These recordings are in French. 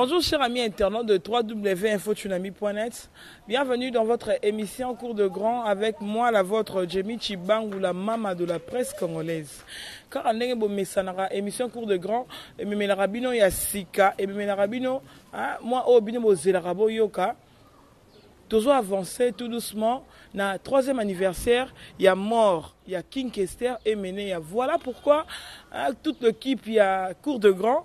Bonjour chers amis internautes de www.infotunami.net Bienvenue dans votre émission Cours de Grand avec moi la vôtre Jamie Chibang ou la mama de la presse congolaise. Car ndenge une émission Cours de Grand il y a sika ememelaka rabino, hein, moi oyo oh, la rabo yoka. toujours avancé, tout doucement na troisième anniversaire y Il a mort il a King Kester et mené voilà pourquoi hein, toute l'équipe a Cours de Grand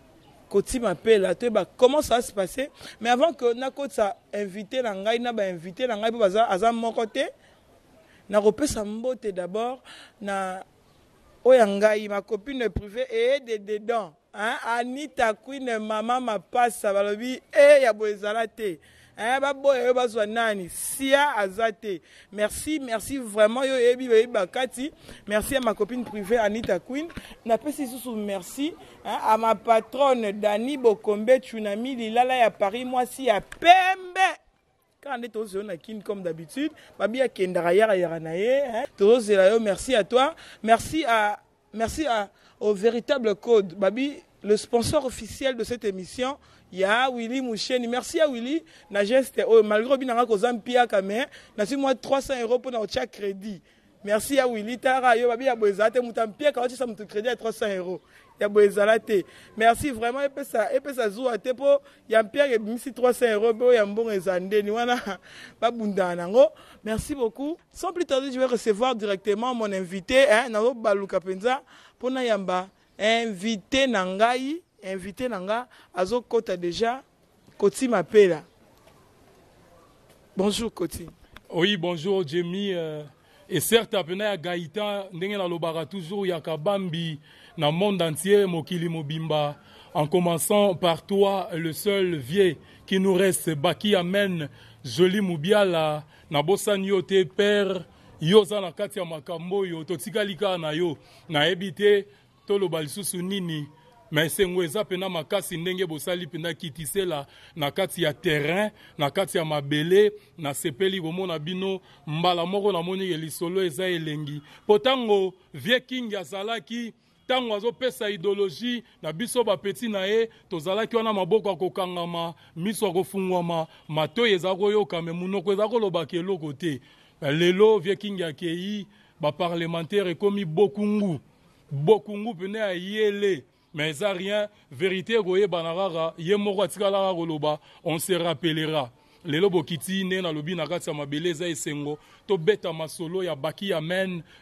kotima mpe la toyeba comment ça va se passer mais avant que nakotisa invité na ngai na bainvité na ngai mpo aza moko te nakopesa mbote d'abord na oyangai, ngai ma copine privé de dedans hein? anita quine mama mapasa balobi e eh, ya boye te eh, baboya eh, yo bazwa nani sia aza merci merci vraiment yo oyebi bakati merci à ma copine privée anita queen napesi sou merci hein, à ma patronne dani bokombe tsunami lilala ya paris moi si à pembe Quand nde tozozela na kini comme d'habitude babi akendaka yarayara na ye hein. tozozela yo merci à toi merci à merci à, au véritable code babi le sponsor officiel de cette émission Yawili Willy Moucheni. Merci à Willy. Na geste oh, malgré que ko zampia kamé, na simo 300 euros pour na crédit. Merci à Willy Tara yo babi ya boeza te mutampia ka otisa mutu crédit à 300 euros. Ya boeza la te. Merci vraiment pour ça epe ça zo y a ya mpia ke misi 300 euros bo ya mbongo ezande Niwana, wana babunda nango. Merci beaucoup. Sans plus tarder, je vais recevoir directement mon invité hein na baluka penza pour yamba invité Nangai, invité Nanga, azo kota déjà koti mapela bonjour koti oui bonjour jemi euh, et certes apena ya gaïtan ndenge nalobaka toujours yakabambi na monde entier mokili mobimba en commençant par toi le seul vieux qui nous reste baki amen joli mubiala nabosani yo te père yo na kati ya makambo yo na yo toloba lisusu nini me esengo eza mpena makasi ndenge bosali mpena kitisela na kati ya terrain na kati ya mabele nasepeli komona bino mbala moko namoni ke lisolo eza elengi mpo ntango vie king azalaki ntango azopesa idéologie na biso bapeti na ye tozalaki wana maboko ya kokangama miso ya kofungwama matoi eza koyoka me munoko eza kolobaka eloko te lelo vie king akei baparlementaire ekomi bokungu bokungu pene ya yele mais eza rien vérité on se rappellera lelo bokiti na mabele tobeta masolo ya baki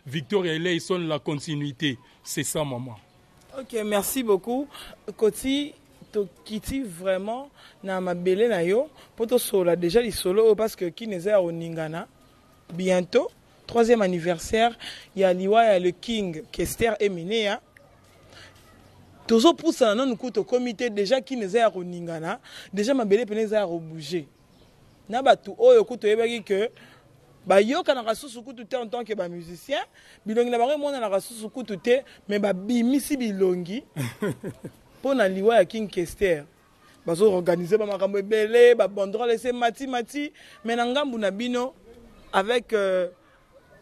victoria eleison la continuité c'est ça maman. ok merci beaucoup koti kiti vraiment na mabele na yo mpo déjà lisolo solo parce que eza bientôt troisième anniversaire ya liwa ya le king kester emeneya tozopusana nanu ku tokomi te deja kini eza ya koningana deja mabele pene eza ya kobouge na bato oyo ku toyebaki ke bayokanaka susu kutu te en tant que bamusicien bilongi na bango emonanaka susu kutu te me babimisi bilongi mpo na liwa ya king kester bazoorganize bamakambo ebele babandrole ese matimati me na ngambu na bino avec euh,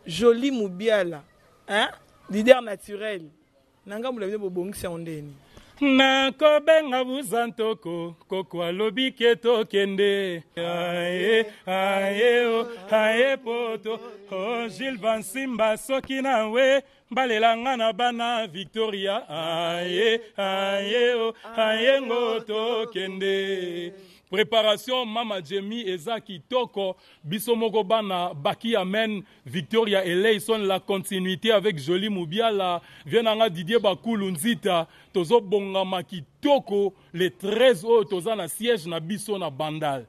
joli mubiala hein? lider naturel na ngambu na bino bobongisango ndeni nakobenga buza ntoko koko alobi ke tokende aye aye oh, aye poto o oh, gile vansimba soki na we balelanga na bana victoria aye aye oh, aye ngo tokende préparation mama jemi eza kitoko biso baki amen victoria eleison la continuité avec Jolie mubiala vie na nga didier bakulu nzita tozobongama kitoko le 13 oyo toza na siège na biso bandal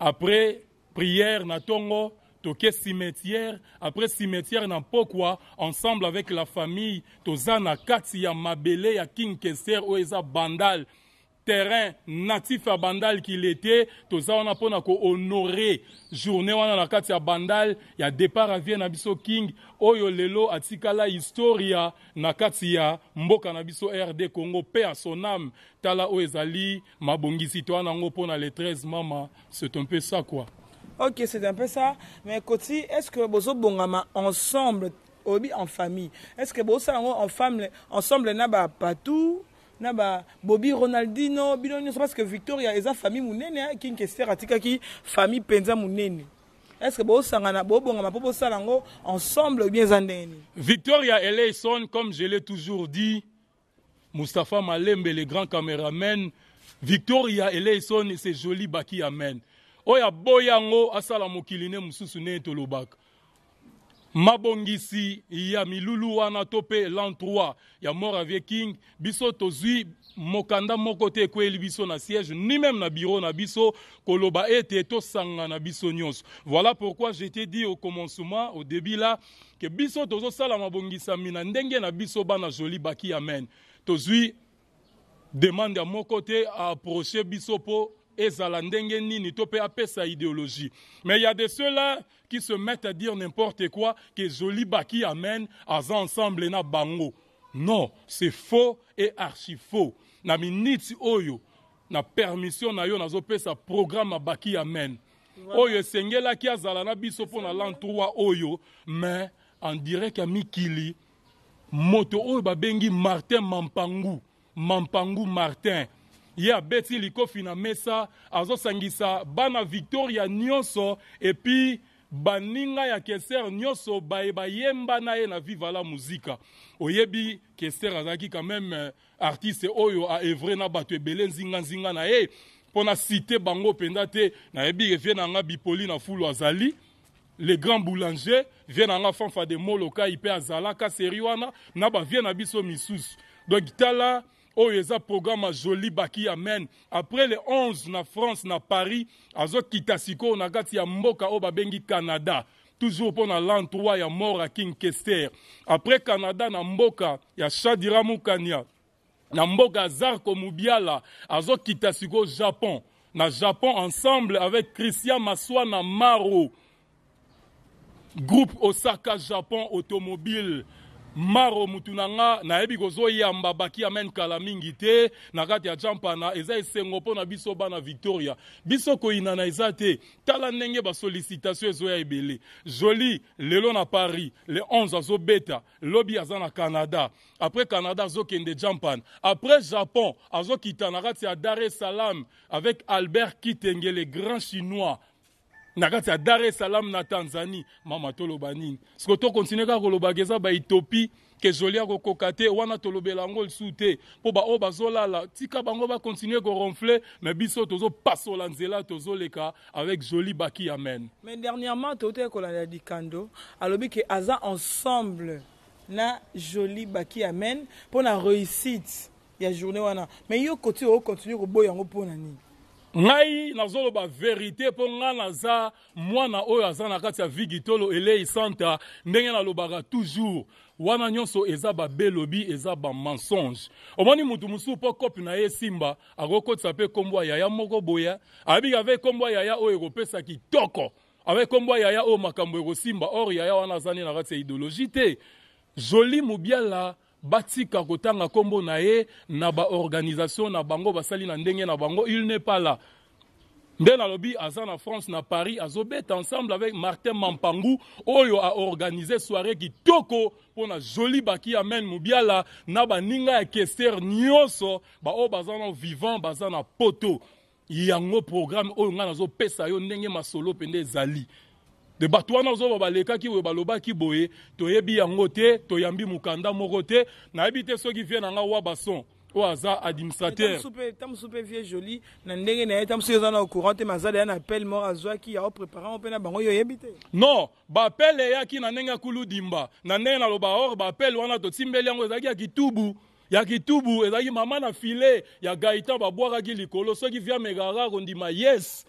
après prière na Tongo, toke cimetière après cimetière na pokwa ensemble avec la famille toza na kati ya mabele ya king Kester, bandal terrain natif à bandal qu'il était toza wana pour qu'honorer journée a na carte à bandal a départ à à biso king oyo lelo atikala historia na mboka na biso rd congo Père son sonam tala Oezali. ezali Citoyen, to wana maman. 13 mama c'est un peu ça quoi ok c'est un peu ça mais koti est ce que bozobongama ensemble obi en famille est ce que en famille ensemble pas tout? naba bobi Bobby Ronaldinho bino nyonso parce que Victoria eza famille monene hein, King atika ki famille penza monene est-ce que bosangana bobongama mpo bosala salango ensemble bien zandeni? Victoria Eleison comme je l'ai toujours dit Mustapha Malembe le grand caméraman Victoria Eleison c'est joli baki amen oyo aboyango asala mokili ne mosusu ne tolobaka mabongisi ya milulu wana to mpe lan 3 ya moravie king biso tozwi mokanda moko te biso na siège ni même na biro na biso koloba ete tosanga na biso voilà pourquoi j'étais dit au commencement au début là que biso tozosala mabongisami na ndenge na biso bana joli baki amen tozwi demande à mon côté aproche biso ezala ndenge nini to pe sa idéologie mais il y a de ceux-là qui se mettent à dire n'importe quoi que joli baki amen à ensemble na bango non c'est faux et archi faux na miniti oyo na permission na yo sa programme Baki amen oyo esengelaki azala na biso mpo na lan 3 oyo mais en direct ya mikili moto oyo babengi martin mampangu mampangu martin ye abeti likofi na mesa azosangisa bana victoria nyonso epuis baninga ya keser nyonso bayeba yembana ye na vivala muzika oyebi keser azalaki quand même euh, artiste oyo aevre na bato ebele nzinganzinga na ye mpo na cite bango mpenza te nayebi revie na nga bipoli na fulu azali le grand boulanger vie na nga fanfa de molokai mpe azalaka seri wana na bavie na biso misusu donc tala oyo eza programme ajoli baki amen après les 11 na france na paris azokita sikoyo na kati ya mboka oyo babengi canada toujours pendant lan 3 ya mort King kester après canada na mboka ya shadira Mukanya na mboka ya zarko mubiala azokita sikoyo japon na japon ensemble avec christian na maro groupe osaka japon automobile maro mutu na nga nayebi kozoyamba baki amen kala mingi te na kati ya jampana eza esengo mpo na biso bana victoria biso koyinana eza te tala ndenge basolicitation ezoya ebele joli lelo na paris le 11 azobeta lobi aza na canada après canada azokende jampan après japon azokita na kati ya dar es salaam avec albert kitenge le grand chinois na kati ya dar es salaam na tanzanie mama toloba nini siko tokontinue kaka kolobaka eza bautopie ke joli akokoka te wana tolobela yango lisu te mpo baoyo bazolala tika bango bakontinue koronfle me biso tozopasola nzela tozoleka avec joli baki amen mais dernièrement toutee kolanda likando alobi ke aza ensemble na joli baki amen mpo na réussite ya journée wana mais yo koti okokontinue koboya yango mpo na nini ngai nazoloba verite mpo ngai naza mwana oyo aza na kati ya vi gitolo elei santa ndenge nalobaka toujours wana nyonso eza babelobi eza bamensonge omoni motu mosusu mpo kope na ye esimba akokotisa mpe kombo ya yaya moko boye ayebiki ave kombo ya yaya oyo ekopesa kitoko ave kombo ya yaya oyo makambo ekosimba or yaya wana aza nde na kati ya idéologie te joli mobiala batika kotanga nkombo na ye na baorganisation na bango basali na ndenge na bango il n'est pas là nde nalobi aza na france na paris azobeta ensemble avec martin mampangu oyo aorganize soirée kitoko mpo na joli baki amen mobiala na baninga ya kester nyonso baoyo baza na vivant baza na poto yango programme oyo ngai nazopesa yo ndenge masolo mpe nde ezali de bato wana ozoloba balekaki oyo balobaki boye toyebi yango te toyambi mokanda moko te nayebi te soki vie na nga wa bason oyo aza administrateurtamosu mpe vie joli na ndenge na ye tamosu oyo aza na courant te mazala ya na appel moko azwaki yao prépara ngo mpe na bango oyo oyebi te non baapel eyaki na ndenge ya kuludimba na ndenge naloba or baapel wana totimbeli yango ezalaki ya kitubu ya kitubu ezalaki mama na file ya gaitan babwakaki likolo soki vie megara kondima yes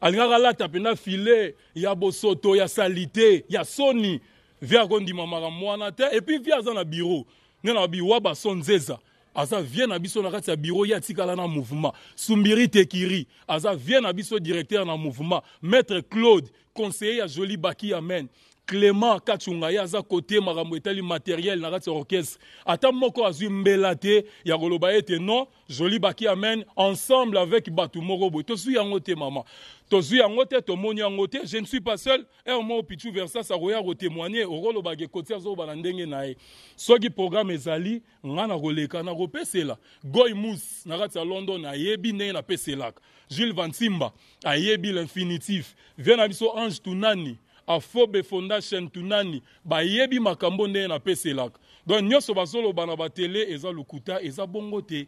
alingaka alata mpena file ya bosoto ya salite ya soni vie akondima makambo wana te epuis vie aza na biro nde na babi wa baso nzeza aza vie na biso na kati ya biro ye atikala na mouvement sumbiri tekiri aza vie na biso directeur na mouvement maître claude conseiller ya joli baki amen clément kachunga ye aza kote makambo materiel na kati ya orchestre ata moko azwi mbela te ya koloba non joli baki amen ensemble avec bato moko boye tozwi yango te mama tozwi tomoni yango je ne suis pas seul ere moko pichu versas akoya témoigner. okolobaka ekoti zoba na ndenge na ye soki programme ezali nga nakoleka pesela goy mous na kati ya london ayebi ndenge napeselaka jules vansimba ayebi l'infinitif vie biso ange tunani afobe fonda shentunani bayebi makambo nde napeselaka donc nyonso bazoloba na batele eza lokuta eza bongo te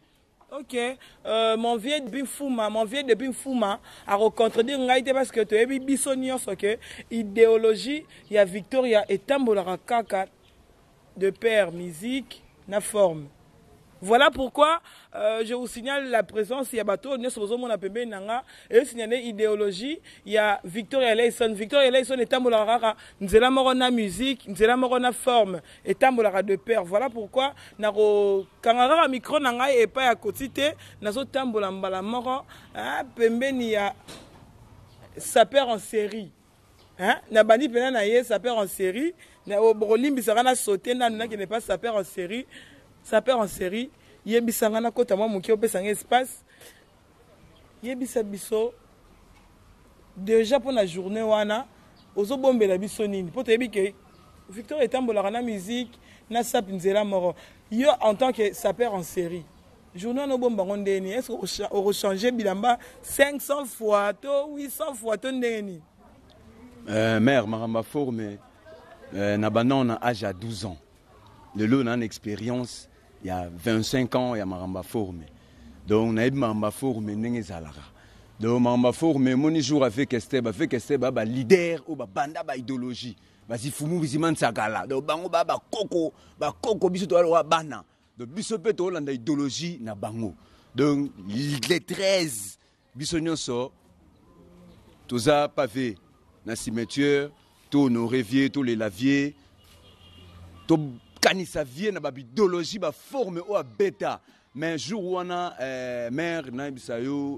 ok euh, mon vieux bimfuma mon vieux de bimfuma akocontredire ngai te parce que toyebi biso nyonso ke idéologie ya victoria etambolaka kaka de père musique na forme Voilà pourquoi euh, je vous signale la présence ya bato nyonso mon pembeni na nga eyosignale idéologie a victor elayson victor est un un nzela musique nzela forme la de père. voilà pourquoi a un micro na ngai epai ya koti te nazotambola mbala ya père en série pena na ye père en série bokolimbisaka na qui n'est pas sa père en série perd en série yebisanga na kota mwa moke opesanga espace yebisa biso déjà pour la journée wana la biso nini te toyebi ke victor etambolaka na musique na sap nzela moro, yo en tant que perd en série journée wana obombango ndeni est ce orochange bilamba 500 fois to 800 fois to ndenge nini euh, mare makambo aforme euh, na na age ya 12 ans lelo na une expérience il y a 25 ans ya maramba forme donc nayebi maramba forme ndenge ezalaka donc maramba forme emoni jour avec ester bavec ester baa balider oyo babanda baidéologie bazifumu bizimanisakala donc bango koko, ba, koko, biso toaloka bana donc biso pe, mpe toolanda idéologie na bango donc les 13 biso nyonso toza pave na cimetière tohonoré les tolelavier to kanisa vie na forme baforme oyo abeta mais jour wana eh, mare nayebisa yo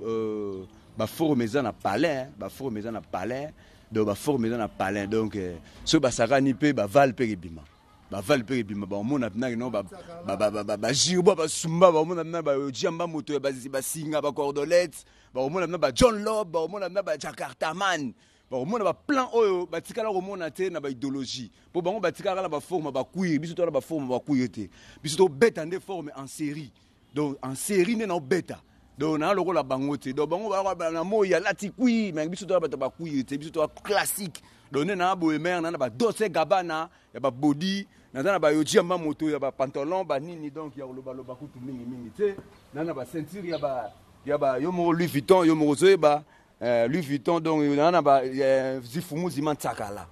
na palais euh, baforme eza na palais donc forme eza na palais donc eh, soki basakani mpe mpe kebima mpe kebima pinaki no ba, ba, ba, ba, ba, ba, ba, ba, omona baplan oyo batikala komona te na baideologie mpo bango batikala na baforme bakuire biso forme baforme bakuire te biso tobeta nde forme en série donc en série nde naobeta donc na lokola bango te donc bango na moi alati kuire mai biso toya bato bakuire te biso toya classique donc nde na boye mare na na badose gabana ya babodi naza na bayoji ya mamoto ya bapantalon banini donc ya kolobaloba kutu mingimingi te na na baceinture ya ba yo moko louis vuitton yo moko ozoyeba so euh, Louis Vuitton donc unaona ba zifumu zimantsakala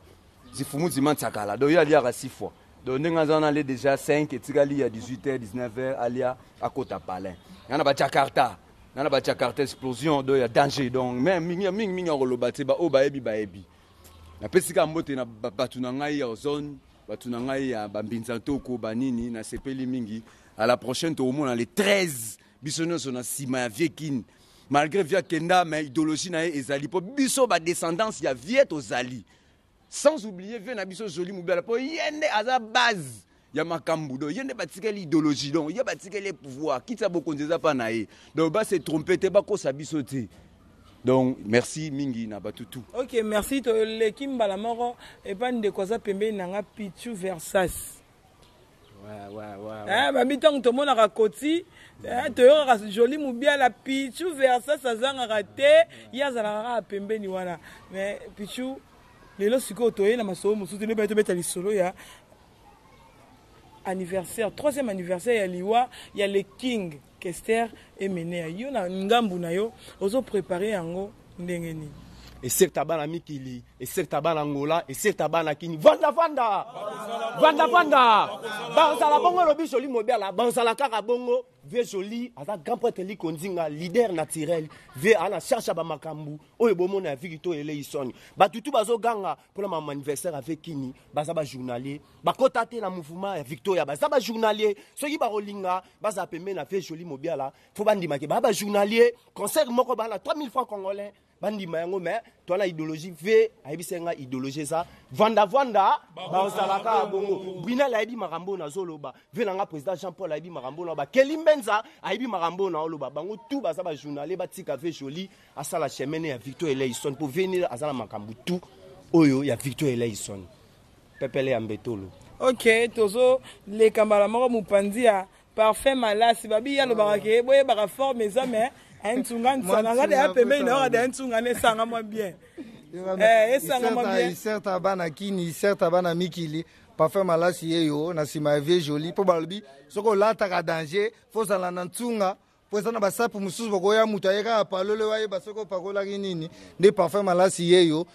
zifumu zimantsakala donc il y a 6 fois donc nous, aza wana déjà 5 Et y ya 18h 19h alia Kota palin ya Jakarta, bajakarta ya na Jakarta. explosion donc ya danger donc m'en mingimingi akoloba te baoyo bayebi bayebi napesika mbote na bato na ngai ya ozone bato na ngai ya bambinza ntoko banini sepeli mingi à la prochaine tokomona le 13 biso sona 6 nsima ya viekine malgré Kenda, mais idéologie naïe et ezali mpo biso descendance, ya aux Zali. sans oublier vie na biso joli mubela po yende à aza base ya makambo donc ye nde idéologie donc ye batikeli pouvoir kiti ya bokonzi eza mpa na ye donc basetrompe te bakosa biso te donc merci mingi na bato ok merci toleki mbala pas une des aza pembe, na ngapi pitu versas Eh, bamitango tomonaka koti eh, toyokaka joli mobiala pichu versas azangaka te ye azalaka kaka pembeni wana mais pichu lelo sikoyo toyei na masolo mosusu lobai tobeta lisolo ya anniversaire troisième anniversaire ya liwa ya le king kester emene ya yo na ngambu na yo ozoprépare yango ndenge nini Et Et bana mikili et bana ngola Vanda bana kini vanda vanda la bongo Vanda joli mobiala la kaka bongo vie joli vanda grand vanda Vanda, vanda naturel ve Vanda, vanda Vanda Vanda oyo bomona Vanda Vanda to Vanda soni batutu bazoganga Vanda kini baza Vanda Vanda te na mouvement ya victoria baza Vanda Vanda Vanda Vanda Vanda na vie joli mobiala Vanda Vanda Vanda journalier, concert moko Vanda 3000 francs congolais bandima yango me twana idéologie ve ayebisa nga idéologie eza vandavanda bazalaka ya bongo brinel ayebi makambo oyo nazoloba ve nanga président jean paul ayebi makambo oyo bakeli mbenza ayebi makambo oyo naoloba bango tu baza bajournale batika ve joli asala chemene ya victor eleison mpo venir aza na makambo tu oyo ya victor eleison pepele ya mbetolo ok tozoleka mbala moko mopanzi ya parfum malasi babi alobaka ke boyebaka forme eza mais ayintsunga ntsana nga de ya pembeni na oka de ayintsunga na esanga mwa bien eh, esanga mwa bien iserta bana kini iserta bana mikili parfum malasi eyo na nsima ya vie joli mpo balobi soki olataka danger fozala na ntunga po eza na basapu mosusu bokoya moto ayeka ya palole wayeba soki opakolaki nini nde parfum malasi yeyo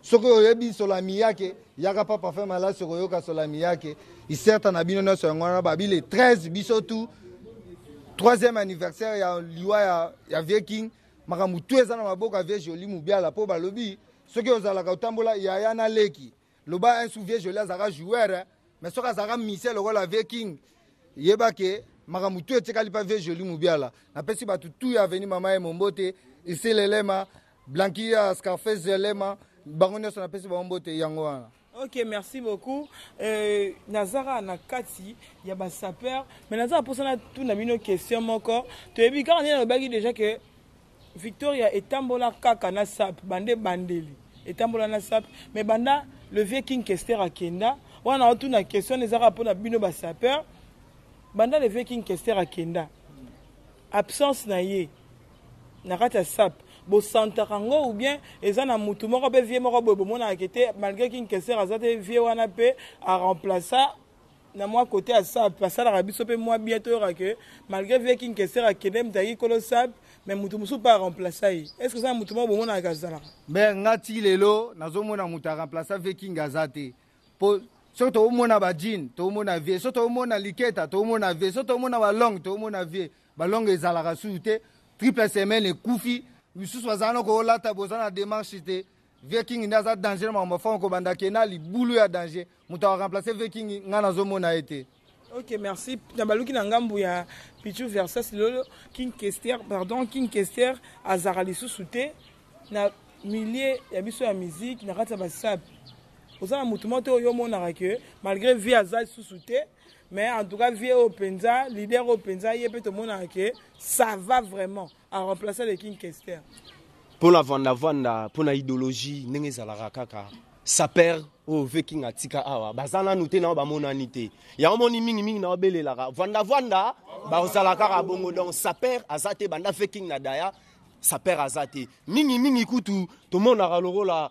soki oyebi solami yake yaka mpa parfum malasi okoyoka solami yake iserta na bino nyonso yango wana babile 13 biso tu troisième anniversaire ya liwa ya, ya vie king makambo tu eza na maboko ya vie joli mobiala mpo balobi soki ozalaka otambola yaya na leki loba insu vie joli azalaka joueur mais soki azalaka mise lokola vie king yeba ke makambo tu etikali mpa vie joli mobiala napesi bato tu ya aveni mama ye mombo te esilelema blanki ya scarface elema bango nyonso napesi bango mbote yango wana ok merci beaucoup euh, nazara na kati ya sapeur. mais naza tout tuna bino question moko toyebi est ndenge nalobaki déjà que victoria Tambola kaka na sap bande bandeli Tambola na sap mais banda le vieux king kester a wana otuna question ezaka mpona bino basaper banda le vieux king kester Kenda. absence na ye na kati sap bosantaka yango ou bien eza na mutu moko mpe vie moko boye bomonaka ete malgré kinkeser aza te vie wana mpe remplacer na ça kote asalaka biso mpe moi bientôt toyoka que malgré vie kinkeser akende mutaki kolo sap colossal mais mosusu mpe aremplaça remplacer est ce que eza na mutu moko bomonaka azalaka me nga ti lelo nazomona mutu aremplaça vie king aza te mpo soki toomona bajine mona vie soki mona liketa toomona vie mona toomona balonge mona vie balonge ezalaka susu te triple semaine koufi misusu aza wana koolata boza na démarche te veking nde aza danger na makambo fango kobanda ke na libulu ya danger moto akoremplace veking ngai nazomona ye te ok merci na baluki na ngambu ya pichu versas lolo king kester pardon king kester azara lisusu te na milier ya biso ya musike na kati ya basap oza na motu moko oyo omonaka ke malgré vie aza lisusu te mais en tout cas vie oyo mpenza lider oyo mpenza ye mpe tomonaka ke ça va vraiment à remplacer le king kester mpo na vandavanda mpo na idéologie ndenge ezalaka kaka saper oyo ve king atika awa baza nanu te nao bamonani te yango moni mingimingi nao belelaka vandavanda bazala kaka bongo donc saper aza te banda ve king na daya saper aza te mingimingi kutu tomonaka lokola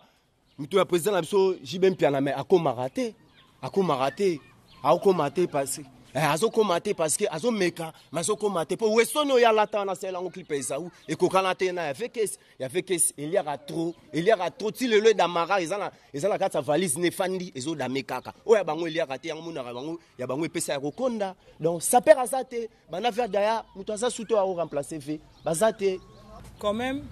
moto ya président na biso jibempiana me akomaka te akomaka te aokóma te parce azokóma te parce que azomeka me azokóma te mpo wesoni oyo alata wana asalela yango klipe esau ekokana te na y kesi trop kesi eliaka tro eliaka tro ti lelo edamaka eza na kati ya valise ne efandi ezodame kaka oyo ya bango eliaka te yango monaka bango ya bango epesa ya kokonda donc saper aza te banda daya moto aza suto ya koremplace ve baza te quand même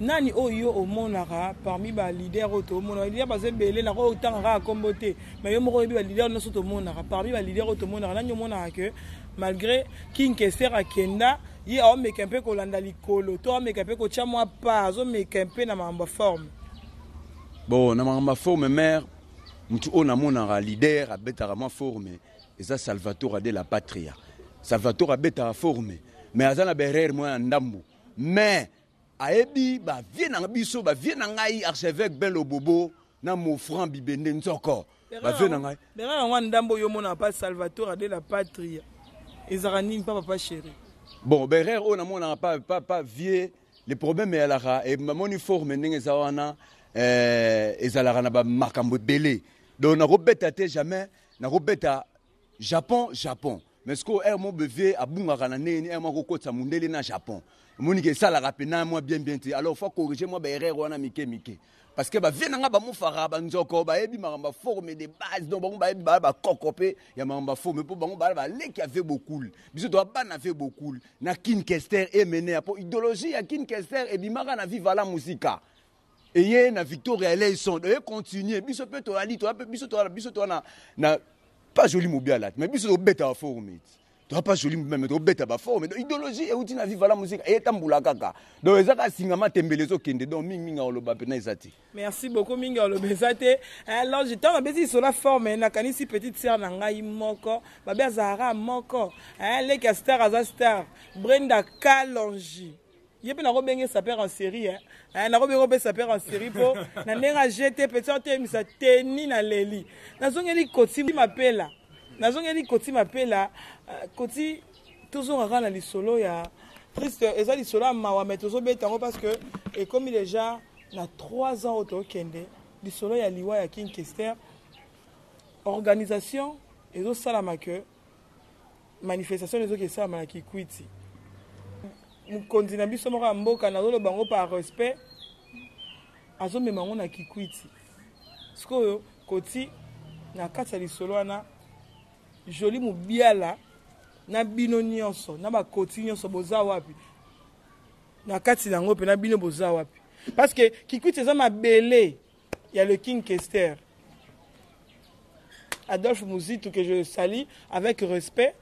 nani oyo omonaka parmi balider oyo tomonaka lider baza ebele nako otangaka akombo te ma yo moko oyebi balider nyonso tomonaka parmi balider oyo tomonaka nani omonaka ke malgré kinkeser akenda ye aomeka mpe kolanda likolo to aomeka mpe kotya mwa pa azomeka mpe na makambo ya forme bon na makambo ya forme mare mutu oyo namonaka lider abetaka mwa forme eza salvatore ade la patria salvatore abetaka forme mais aza na berere moi ya ndambo mais ayebi bavie na biso bavie na ngai archevêque ben lobobo na mofran bibende nzoko bavie na ngai bera yango ndambo oyo omona pa salvatore de la patrie ezalaka nini mpa papa chéri bon berere oyo oh, namonaka pa, pa, pa vie le problème eyalaka bamoni forme ndenge eza wana eh, ezalaka na bamakambo ebele donc nakobeta te jamais nakobeta japon japon mais sikoyo ere mo bevie abungaka na ndeni ere mako akokotisa mondele na japon ça la mpena moi bien bien te alors fa corrige mwa baerreur ben, wana mike mike parce que bavie nanga bamofaka banzoko bayebi makambo bah, forme de base donc bango bayebi baya bakoko bah, mpe ya makambo baforme mpo bango bah, qui baleki beaucoup. Mais biso to pas ave beaucoup. na kinkester et ya pour idéologie ya kinkester ebimaka na musica. musika eye na victoria eleison eye continue biso mpe toi Mais ce biso Mais biso toi na pas joli là. mais biso tobetaka forme ti toza pas joli bête à ma forme donc idéologie eh, na musique eh, kaka donc ka tembele donc merci beaucoup mingi alors est sur la forme si petite sœur na ngai moko babe zara moko eh, leke star star brenda kalongi ye mpe sa père en série hein. nakobenge sa père en série mpo na ndenge ajete peti est teni na leli est koti mapela nazongeli koti mapela euh, koti tozongaka na lisolo ya triste eza lisolo ya mawa me tozobeta yango parce que ekomi déjà na 3 ans oyo tokende lisolo ya liwa ya king kester organisation ezosalama ke manifestation ezoki esalama na kikwiti mokonzi na biso moko ya mboka nazoloba yango par respect azomema yango na kikwiti sikoyo koti na kati ya lisolo wana joli mobiala na bino nyonso na bakoti nyonso boza wapi na kati na yango mpe na bino boza wapi parce que kikwiti eza mabele ya le king kester adolphe mozitu que je sali avec respect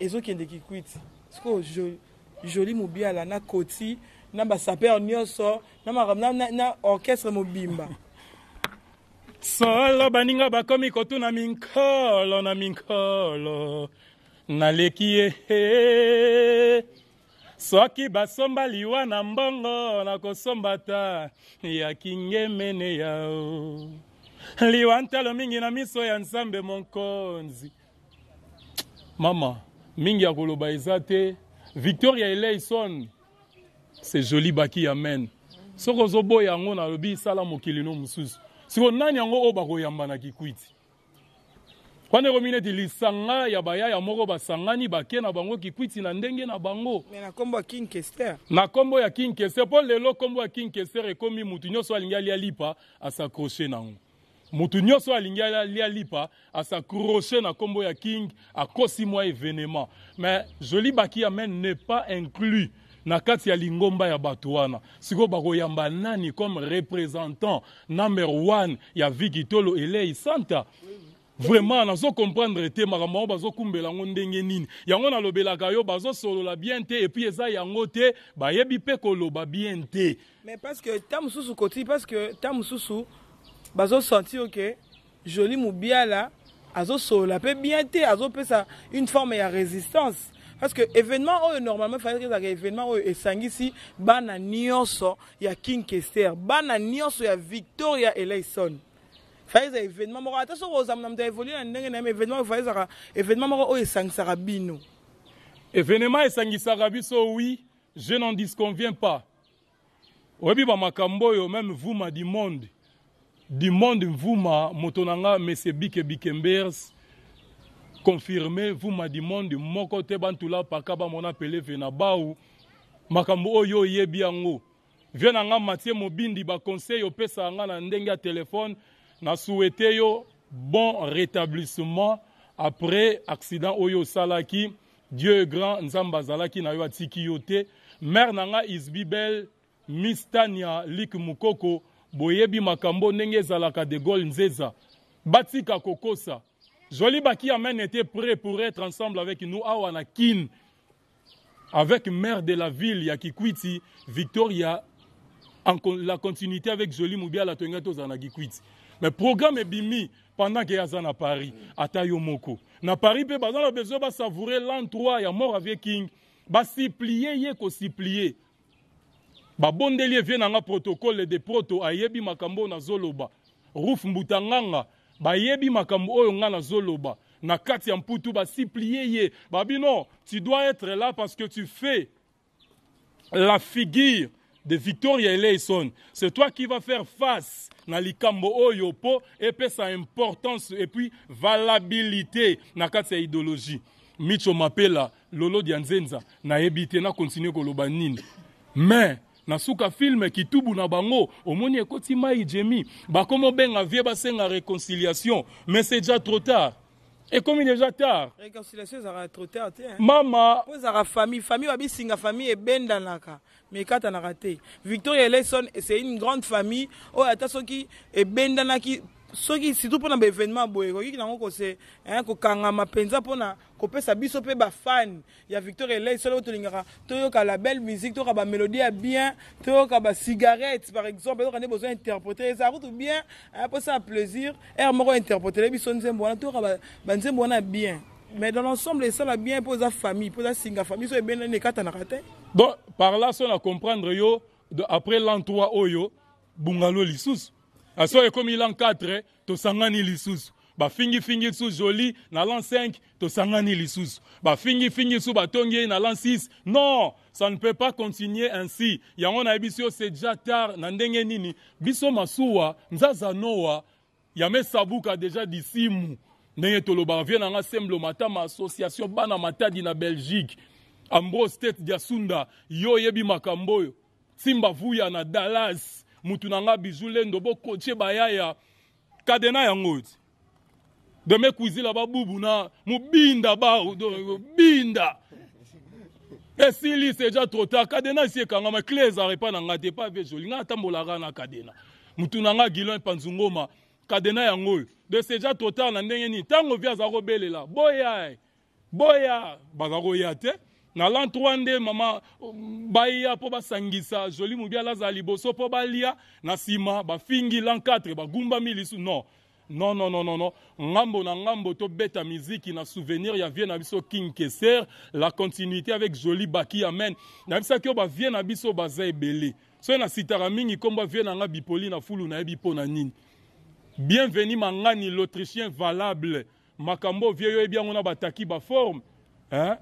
ezokende kikwiti sikoyo joli, joli mobiala na koti na basaper nyonso na, na, na orchestre mobimba solo baninga bakomi kotuna minkolo na minkolo naleki ehe soki basomba liwa na mbongo nakosomba ta ya kingemene yao liwa ntalo mingi na miso ya nzambe mokonzi mama mingi ya koloba eza te victoria eleison se joli baki amen soki ozoboya yango nalobi esala mokili no mosusu siko nani yango oyo bakoyambanaki kwiti wana ekomi neti lisanga ya bayaya moko basangani bake na bango kikwiti na ndenge na bango na nkombo ya king kester mpo lelo nkombo ya king kester ekomi mutu nyonso alingi alia lipa asakroshe nango mutu nyonso alingi alia lipa asakroshe na nkombo ya king akosi mwa événement mais joli baki ya main ne pas inclus na kati ya lingomba ya bato wana que nani comme représentant number one ya vigitolo elei santa vraiment nazokomprendre te makambo yango bazokumbela ndenge nini yango nalobelaka yo bazosolola bien te epuis eza yango te bayebi mpe koloba bien te mais parce que ta parce que ta mosusu bazosentir la joli mobiala azosolola mpe bien te une forme ya résistance parce que événement oyo normalement fali ezalaka événement oyo esangisi bana nyonso ya king kester bana nyonso ya victoria eleison fali eza événement moko ata soki ozamna moto ya évolue na ndenge na ye événement fali ezalaka événement moko oyo esangisaka bino événement esangisaka biso oui je n'en disconvient pas oyebi bamakambo oyo même vuma du monde du monde mvuma moto na nga mese bikebikembers vous mon dimondi moko côté bantula paka ba mon appelé bau makambo oyo venanga yango vie nga matie mobindi au pesa nga na ndenge téléphone, na souhaiter yo bon rétablissement après accident oyo salaki dieu grand nzamba zalaki na yo atiki yo isbibel mistania lik mukoko boyebi makambo ndenge zalaka de gol nzeza batika kokosa Jolie Bakia même était prêt pour être ensemble avec nous à Wanakin, avec maire de la ville Yakikwiti, Victoria, en la continuité avec Jolie Moubia la Tongato Zanagikwiti. Mais le programme est bimi pendant que Yazan à Paris, à Tayomoko. Na Paris, pe bazan la besoin de savourer l'endroit ya mort avec King, ba si plier ye ko si plier. Ba bondelier vient na protocole de proto ayebi makambo na zoloba. Ruf mbutanganga bayebi makambo oyo ngai nazoloba na kati ya mputu basiplie ye babi non tu dois être là parce que tu fais la figure de victoria eleison c'est toi qui va faire face na likambo oyo mpo epesa importance et puis valabilité na kati ya idéologie micho mapela lolo ya nzenza nayebi te nakontinue koloba nini mais na qui filme kitubu na bango omoni ekoti mai jemi bakoma obenga vie basenga réconciliation mais c'est déjà trop tard Et ekomi déjà tard réconciliation ezalaka trop tard te mama po La famille famille babisinga famille ebendanaka me ekatanaka raté. victoria eleson c'est une grande famille oyo oh, ata ben la ebendanaki soki surtout mpona baévénement boye ekoki nango kose hein, kokangama mpenza mpona kopesa biso mpe bafane ya victor elei solo tolingaka toyoka la belle musique toyoka mélodie ya bien toyoka bacigarette par exemple toyoka nde bozwa interprete ezala kutu bien hein, ça plaisir aire moko interpretele biso nzembo wana toyoka banzembo wana bien mais dans l'ensemble esala bien mpo eza famille mpo eza singa famille so ebendani ekatanaka te Bon, par là so na comprendre yo après l'an 3 oyo bungalo lisusu aso ekomi lan 4 tosangani lisusu bafingifingi lisusu joli na lan 5 tosangani lisusu bafingifingi lisusu batongi ye na lan 6 non ça ne peut pas continuer ainsi yango nayebi biso yo c'est déjà tard na ndenge nini biso masuwa nzaza nowa yame sabuka déjà disimu ndenge tolobaka vie nanga semblo matama association bana matadi na belgique ambrose tete diasunda yo oyebi makambo oyo simba vuya na dallas mutu na nga bizu lendo bokotie bayaya kade na yango ti deme kuizila babubu na mobinda babinda esili seja trota kadena esi ekangama cle ezare epa na nga te epa ave joli ngai atambolaka na kadena mutu na nga gilon panzungoma kadena yango oyo de seja trotard na ndenge nini ntango vi aza kobelela boya eh. boya baza koya te nala 3 nde mama baya mpo basangisa joli mobi alazala liboso mpo balia na nsima bafingi lan 4 bagumbami lisu non non non non non ngambo na ngambo tobeta miziki na souvenir ya vie na biso king keser la continuité avec joli baki amen nayebisaki oyo bavie na biso baza ebele na nasitaka mingi nkombo avie na nga bipoli na fulu nayebi mpo na nini bienveni mangani l'autrichien valable makambo ovie yo oyebi yango na bataki baforme hein?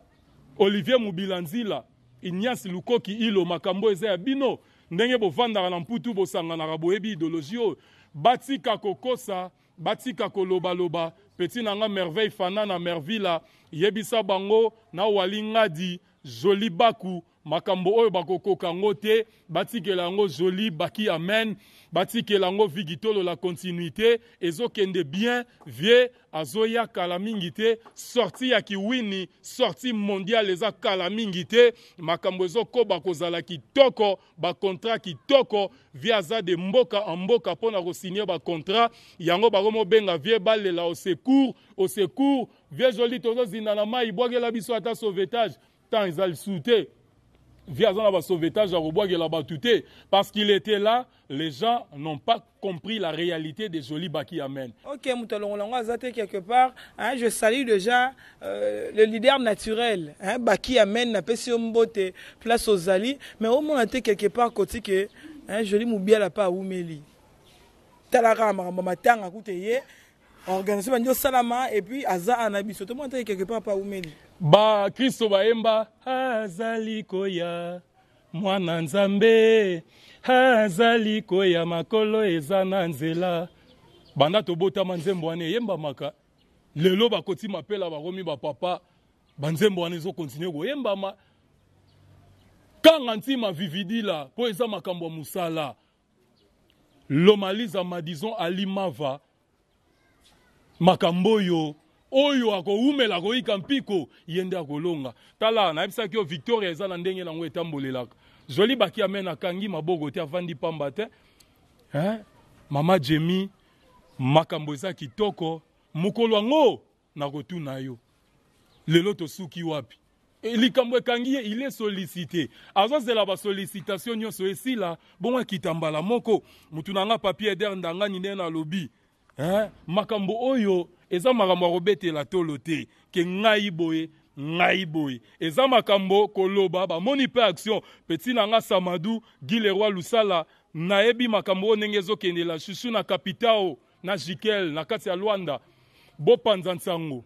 olivier mobila nzila ignace lukoki ilo makambo eza ya bino ndenge bovandaka na mputu bosanganaka boyebi idéologie oyo batika kokosa batika kolobaloba peti na nga merveille fana na mervila yebisa bango na wali ngadi joli baku makambo oyo bakokoka kangote, te batikela yango joli baki amen batikela yango vigitolo la continuité ezokende bien vie azoya kala mingi te sorti ya kiwini sorti mondial eza kala mingi te makambo ezokoba kozala kitoko bakontrat kitoko vie de mboka en mboka mpo na kontra. bakontrat yango bakomobenga vie balela au secours au secours vie joli tozozinda na mai bwakela biso ata sauvetage tant ils te parce qu'il était là, les gens n'ont pas compris la réalité des jolis baki amen. Ok, Moutalongolongo Azate, quelque part, hein, je salue déjà euh, le leader naturel, hein, baki amen, n'a pas si bote place aux ali, mais au moins, quelque part, côté que, hein, joli moubia la pas oumeli. Talara, maman, matang, à côté, eh, organisé, bandio salama, et puis, aza, anabiso, été quelque part, pas oumeli. bakristo bayemba azali koya mwana nzambe azali koya makolo eza na nzela banda tobotama nzembo wana eyembamaka lelo bakotima pela bakomi bapapa banzembo wana ezokontinue koyembama kanga ntima vividila mpo eza makambo ya mosala lomaliza madison alimava makambo oyo oyo akowumela akoyika mpiko ye nde akolonga tala nayebisaki yo victoria eza na ndenge nango etambolelaka zoli baki amen akangi maboko te avandi pamba te eh? mama jemi makambo eza kitoko mokolo yango nakotuna yo lelo tosuki wapi e, likambo ekangi ye ile solisite azozela basolisitation nyonso esila bongo akita mbala moko motu na nga papier eder ndangani nde nalobi eh? makambo oyo eza makambo ya kobetela tolo te ke ngai boye ngai boye eza makambo koloba bamoni mpe action peti na nga samadu gileroi lusala nayebi makambo oyo ndenge ezokendela susu na kapitao na jikel na kati ya lwanda bopanza nsango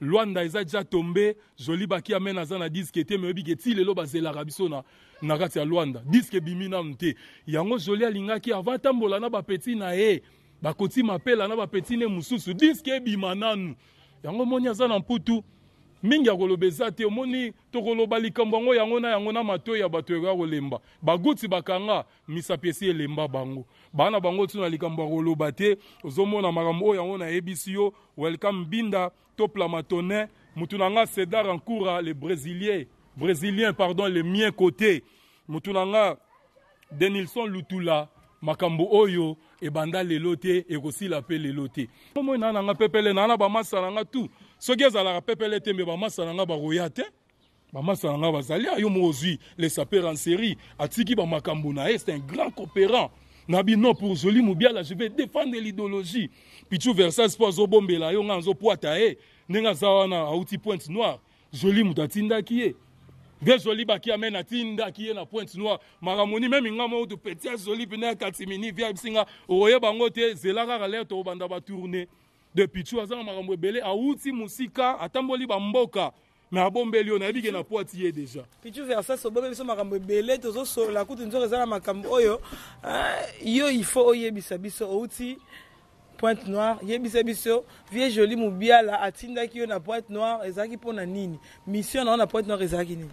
lwanda eza ja tombe zoli baki amen aza na diske te me oyebi ke ti lelo bazelaka biso na, na kati ya lwanda diske ebimi nanu te yango zoli alingaki avant atambola na bapeti na ye bakotima pela na bapetine mosusu diske ebima nanu yango moni aza na mputu mingi ya koloba eza te omoni tokoloba likambo yango yango na yango na matoi ya bato ekoya kolemba baguti bakanga misapi esi elemba bango bana bango tuna likambo ya koloba te ozomona makambo oyo yango nayebisi yo welcome binda to plamatonin motu na nga sedar ankura le brésilien brésilien pardon le mien côté motu na nga denilson lutula makambo oyo ebanda lelo te ekosila mpe lelo te omoi na nanga pepele na na bamasa na nga tu soki ezalaka pepele te me bamasa na nga bakoya te hein. bamasa na nga bazali yo moko ozwi le sapeur en série atiki bamakambo na ye c'est un grand coopérant na bino pour joli mobiala je vais défendre l'idéologie pichu versas mpo azobombela yo nga azopwata ye eh. ndenge aza wana auti pointe noire joli moto atindaki ye gezoli bakia me natindaki ye na pointe noire makambo ni me mingamo utu peti azoli pene ya katimini via ebisinga okoyeba yango te zela kaka lere tokobanda batourne depuis tu aza na makambo ebele awuti mosika atamboli bamboka me abombeli oyo nayebi ke na po ati ye déjà pitu versas obombe biso makambo ebele tozosola kutu nzoka eza na makambo oyo ah, yo ifo oyebisa biso outi pointe noire yebisa biso vie joli mobiala atindaki yo na pointe noire ezalaki mpona nini mission na yo na pointe noire ezalaki nini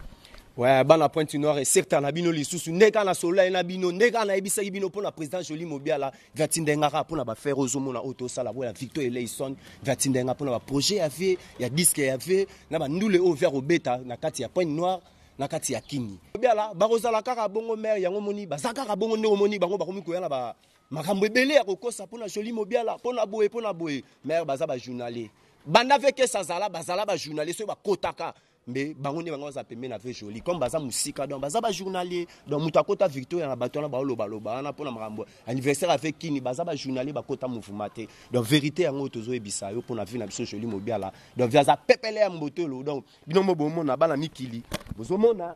Ouais, la pointe noire et secteur na bino lisusu la na soleil na bino ndeka na ebisa bino pour la président Jolie Mobiala vatindengaka pour la ba faire ozomo na auto sala voilà Victor Eleison vatindenga pour la ba projet ya vie ya disque ya vie na ba ndule au vert au beta na nakati ya pointe noire na kati ya kingi Mobiala ba rozala kaka bongo mère, yango moni bazaka kaka bongo ndeko moni bango bakomi koyala ba makambo ebele ya kokosa la na Jolie Mobiala mpo la boye mpo la boye maire baza ba journalier banda veke sazala bazala ba journalier ba kotaka mais bango nde bango baza pembe na joli comme baza mosika donc baza journalier donc moto akota victoire na bato anniversaire avec kini baza bajournalier bakota mouvema te donc vérité yango tozoyebisa yo mpona vie na biso joli mobiala donc vi aza pepele mo bana mikili bozomona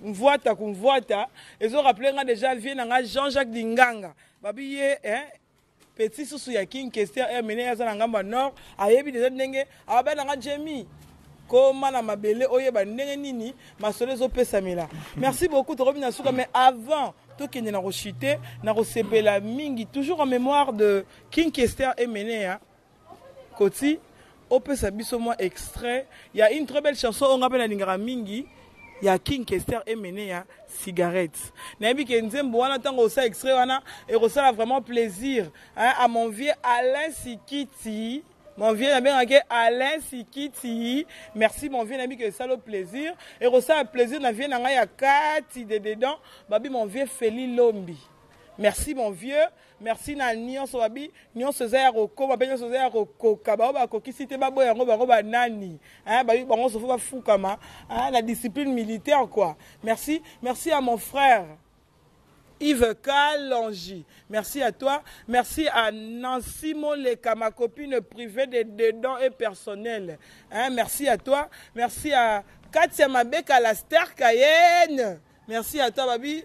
kumvuata kumvuata ezorapelenga déjà vie nga jean-jacques dinganga babi ye hein, petit susu ya king kester emene aza na ngambo nord ayebi deja ndenge nga jemi koma na mabele oyeba ndenge nini pesa mila merci beaucoup tokobina suka mais avant tokende na kochite na la mingi toujours en mémoire de king kester emeneya hein. koti opesa biso mwa extrait a une très belle chanson on appelle la mingi ya mené emene ya cigarette nayebi ke nzembo wana ntango osala extrait wana ekosala vraiment plaisir hein, à mon vieux alain sikiti mon vieux alain sikiti merci mon vieux que ça le plaisir ekosala plaisir na vie on ya kati de dedans babi mon vieux feli lombi merci mon vieux merci na on babi nyonso eza ya kokoba mpe nyonso eza ya kokoka bango bakokisi te baboya yango bango banani hein, babi bango nyonso fo hein, la discipline militaire quoi merci merci à mon frère Yves Kalongi, Merci à toi. Merci à Nancy Moleka, ma copine privée des dedans et personnelle. Hein, merci à toi. Merci à Katia Mabeka, la star cayenne. Merci à toi, Babi.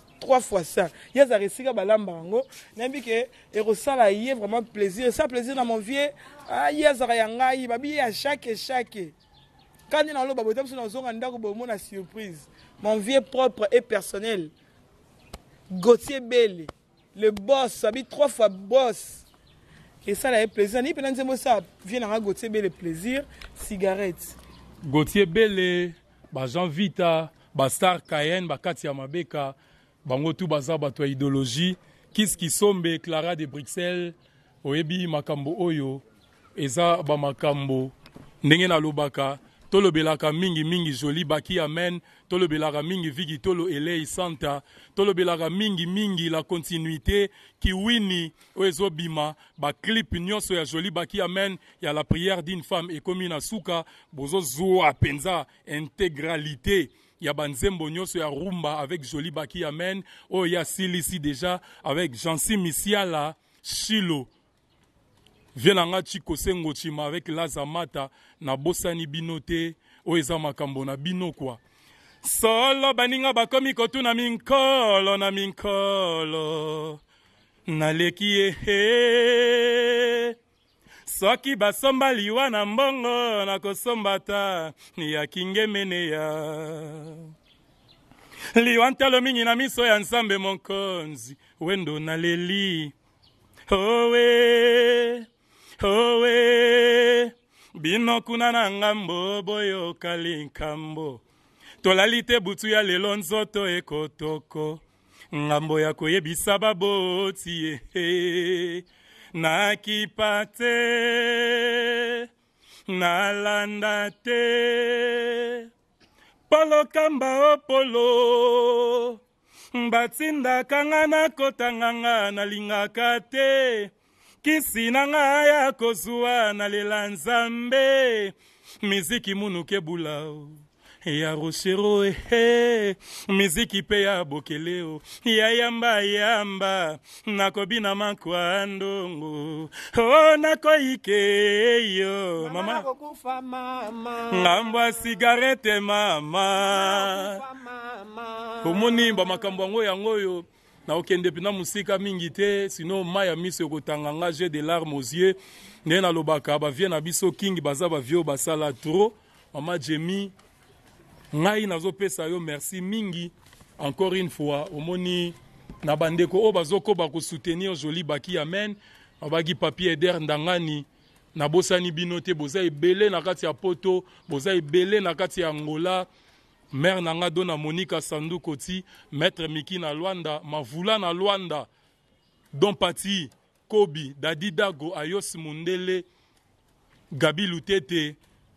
trois fois ça yaza resika balamba yango nayembi ke ekosala ye vraiment plaisir ça plaisir mon monvie ah, ye azaka ya ngai babi ye ya chaque chaque kandi naloba bota biso nazonga ndako bomona surprise mon vie propre et personnel gautier belle le boss abi trois fois boss et esala ye plaisir pendant mpena nzembo ça vient dans gautier belle plaisir cigarette gautier bele bah, jean vita bah, star cayenne bakati ya mabeka bango tu baza bato ya idéologie kiskisombe clara de bruxelles oyebi makambo oyo eza bamakambo ndenge nalobaka tolobelaka mingimingi joli baki amen tolobelaka mingi vigi tolo elei santa tolobelaka mingimingi la continuité kiwini oyo ezobima baclipe nyonso ya joli baki amen ya la prière d'une femme ekomi na suka bozozwa mpenza intégralité ya banzembo nyonso ya rumba avec joli baki amen oyo asilisi déjà avec jansi misiala shilo vie na nga chikosengo chima avec lazamata nabosani bino te oyo eza makambo na bino kwa solo baninga bakomi kotuna minkolo na minkolo naleki ehe eh. soki basomba liwa na mbongo nakosomba ta ya kingemene ya liwa ntalo mingi na miso ya nzambe mokonzi wendo naleli owe owe bino kuna na ngambo boyokali nkambo tolali te butu ya lelo nzoto ekotoko ngambo ya koyebisa baboti ye nakipa te nalanda te polokamba opolo batindaka nga nakotanga nga nalingaka te kisi na nga ya kozwa nalela nzambe miziki munuke bula ya rusero ehe eh. miziki mpe ya bokeleo ya yambayamba nakobina makwa ndongo o oh, nakoyike yo mama ngambo ya sigarete mama omoni bamakambo yango yango oyo naokende mpena mosika mingi te sino mai ya miso ekotanga nga jeu de larme aux yeux nde nalobaka bavie na biso kingi baza bavie oyo basala tro mama jemi ngai nazopesa yo merci mingi encore une fois omoni na bandeko oyo bazokoba kosoutenir joli baki amen babaki papier eder ndangani nabosani bino te boza ebele na kati ya poto boza ebele na kati ya angola mare na nga dona monika sandu koti maître miki na lwanda mavula na lwanda don pati kobi dadi dago ayos mundele gabi lutete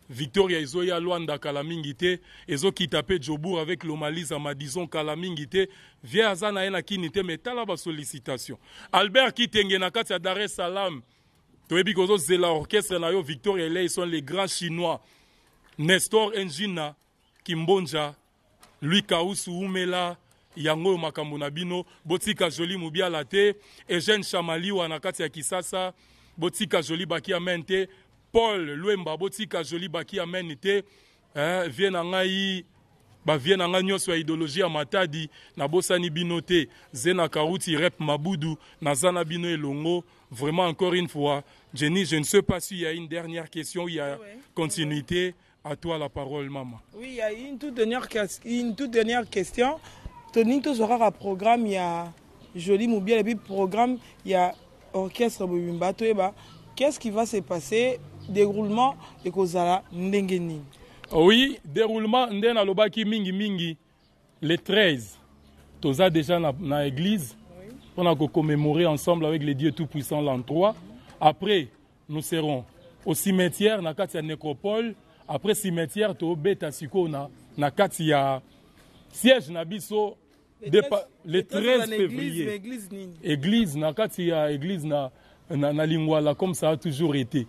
victoria ezoya lwanda kala mingi te ezokita mpe jobour avec lomaliza madison kala mingi te vie aza na ye na kini te me tala basollicitation albert kitenge na kati ya dar es salaam toyebi kozozela orchestre na yo victoria eleison le grand chinois nestor engina kimbonja lui kausu umela yango oyo makambo na bino botika joli mobiala te eugene chamaliwa na kati ya kisasa botika joli bakiamen te paul lwemba botika joli baki amene hein eh, vie na ngai idéologie matadi nabosani bosani zena zena karuti rep mabudu na zana bino elongo vraiment encore une fois jenny je ne sais pas s'il y a une dernière question il y a continuité à toi la parole maman oui il y a une toute dernière, une toute dernière question toni un programme a joli et puis programme il a orchestre mobimba orchestre, qu'est ce qui va se passer déroulement de kozala nini oui déroulement l'obaki mingi mingi le 13 toza déjà na, l'église église a oui. ensemble avec les dieux tout puissants l'an 3 après nous serons au cimetière na katia nécropole après cimetière to beta na, na katia. siège na le 13 février église na katia église na, na, na lingwala comme ça a toujours été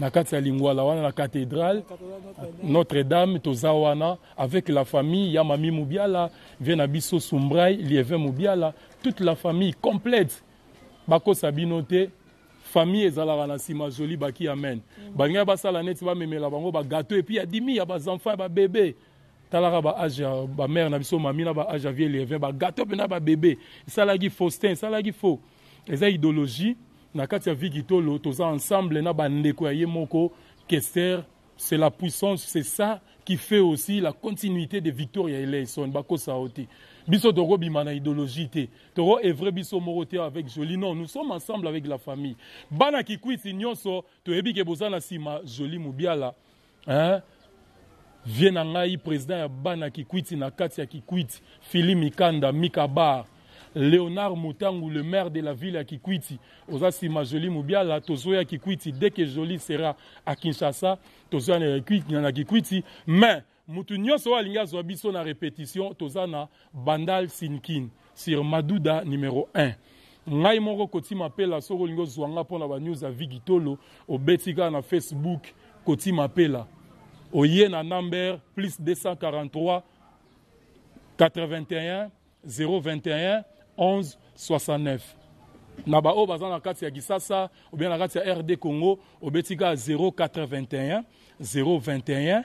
na kati ya lingwala wana na cathédrale Notre-Dame toza wana avec la famille ya mami Mubiala vie na biso Sumbrai Lievin Mubiala toute la famille complète bakosa bino te famille ezalaka na nsima joli baki amen mm. balingai basala neti bamemela bango bagateau epui ya dimi ya baenfant ya babebe talaka baage ya bamare na biso mami na baage ya vie Lievin bagateau mpena ya babebe esalaki faustin esalaki faux eza idéologie na kati ya vi toza ensemble na bandeko ya ye moko kester c'est la puissance c'est ça qui fait aussi la continuité de victoria ya eleison bakosao te biso tokobima na idéologie te tokoevre biso moko te avec joli non nous sommes ensemble avec la famille bana kikwiti nyonso toyebi ke boza na nsima joli mobiala hein? vie na président ya bana kikwiti na kati ya kikwiti fili mikanda mikabar Léonard mutangu, le maire de la ville à Kikwiti. majoli Joli Moubiala, Tozoya Kikwiti, dès que Joli sera à Kinshasa, Tozoya Kikwiti. Mais, Moutunio nyonso Linga azwa na répétition Tozana bandal sinkin sur maduda numéro 1 ngai moro Koti Mapela, so Lingo la nga mpo na vigitolo au na facebook Koti Mapela. oye na number plus 243 81 021 11 69 na baoyo baza na kati ya kisasa obien na kati ya rd congo obetika 081 021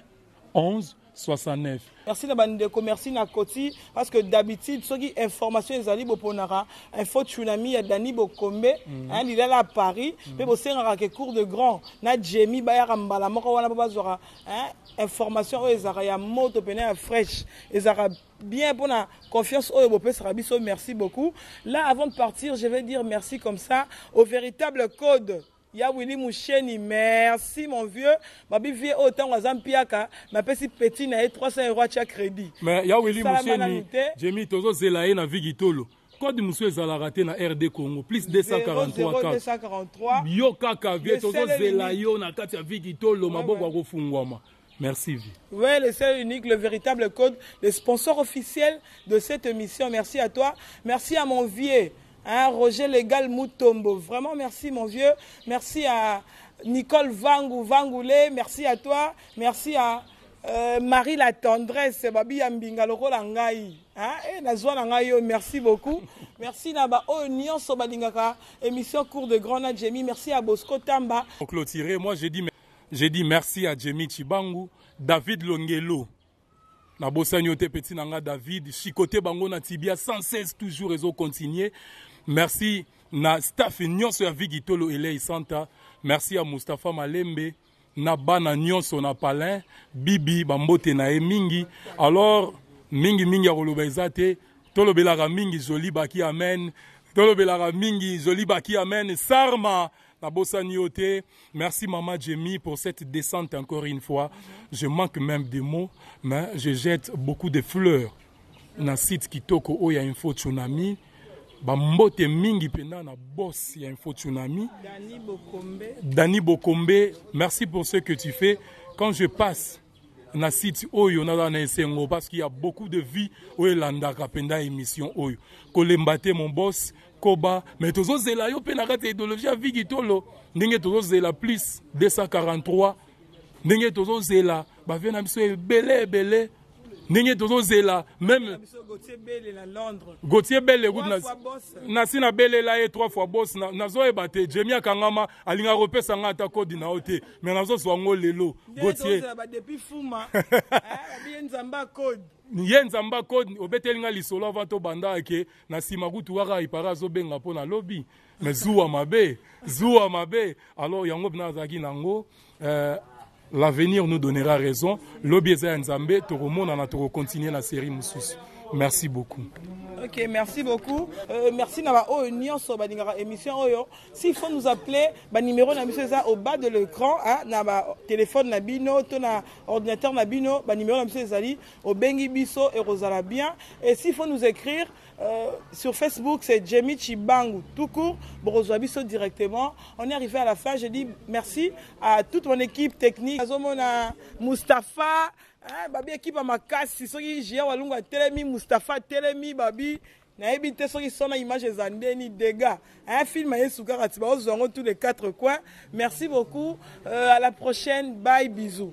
11 69 merci na bandeko merci na koti parce que d'habitude soki information ezali boponaka info tsunami ya dani bokombe mm. lilela ya paris mpe mm. bosengaka ke cours de grand na jemi bayaka mbala moko wana mpo bazwaka information oyo ezalaka ya moto pene ya fraîche ezalaka bien pour la confiance au Rabiso, merci beaucoup. Là, avant de partir, je vais dire merci comme ça au véritable code. Ya Willy Moucheni, merci mon vieux. Ma vie autant aux Zampiaka, ma petite petite n'a 300 euros à crédit. Mais Ya Willy Moucheni, j'ai mis Tozo Zelaye dans Vigitolo. code mosusu ezalaka rater na rd congo plus 243 yo kaka vie tokozela yo na kati ya vi ko fungwa ma Merci, Oui, le seul unique, le véritable code, le sponsor officiel de cette émission. Merci à toi. Merci à mon vieux, hein, Roger Légal Moutombo. Vraiment, merci, mon vieux. Merci à Nicole Vangou Vangoulé. Merci à toi. Merci à. Euh, Marie la tendresse, Babi hein, eh, Merci beaucoup. Merci Naba Onion oh, Sobalingaka, émission cours de Grenade Merci à Bosco Tamba. Pour clôturer, moi j'ai dit j'ai dit merci à Jemmy Chibangu, David Longelo. Na nyote Petit Nanga David, Chicoté Bango na Tibia, sans cesse toujours réseau continué. Merci na staff Nyonso ya Vigitolo Elei Santa. Merci à Mustafa Malembe. Na bana nyonso na palin, bibi bambote na mingi. Alors, mingi mingi zate, Tolo tolobelaka mingi joli baki amen. Belara, mingi joli baki amen. Sarma, la bossa merci maman jemi pour cette descente encore une fois je manque même de mots mais je jette beaucoup de fleurs na site y a un faux tsunami bambote mingi mpena na boss un info tsunami dani bokombe. dani bokombe merci pour ce que tu fais quand je passe na site oyo a na de parce qu'il y a beaucoup de vie oyo Landa Kapenda, émission oyo Kolembate, mon boss koba me tozozela yo mpe na kati ya idéologie ya vi kitolo ndenge tozozela plus 243 ndenge tozozela bavie na biso ebele ebele ndenge tozozela meme gautier bele nasi nabelela ye trois fois bos nazoyeba te jemi akangama alingaka kopesa ngai ata kodi na yo te me nazozwa ngo lelo gautier eh, ye nzambe akodi obeteli ngai lisolo ava tobanda ake na nsima kutu kaka ipara azobenga mpo na lobi me zuwa mabe zuwa mabe alors yango mpena azalaki nango uh, l'avenir nous donnera raison lobi Nzambé, ya nzambe la tour, continué la série Musus merci beaucoup ok merci beaucoup euh, merci na Union sur émission s'il faut nous appeler le numéro est au bas de l'écran hein, na téléphone na bino to na ordinateur na bino numéro na au Bengi biso ekozala bien et s'il faut nous écrire euh, sur facebook c'est jemi chibangu tout court bokozwa biso directement on est arrivé à la fin je dis merci à toute mon équipe technique azomona mustapha ah, babi ekipa makasi soki jia walungu atelemi mustapha telemi babi nayebi te soki sona image eza ndeni dega un film ayesu kaka ti baozwa tous les quatre coins merci beaucoup euh, à la prochaine bye bisous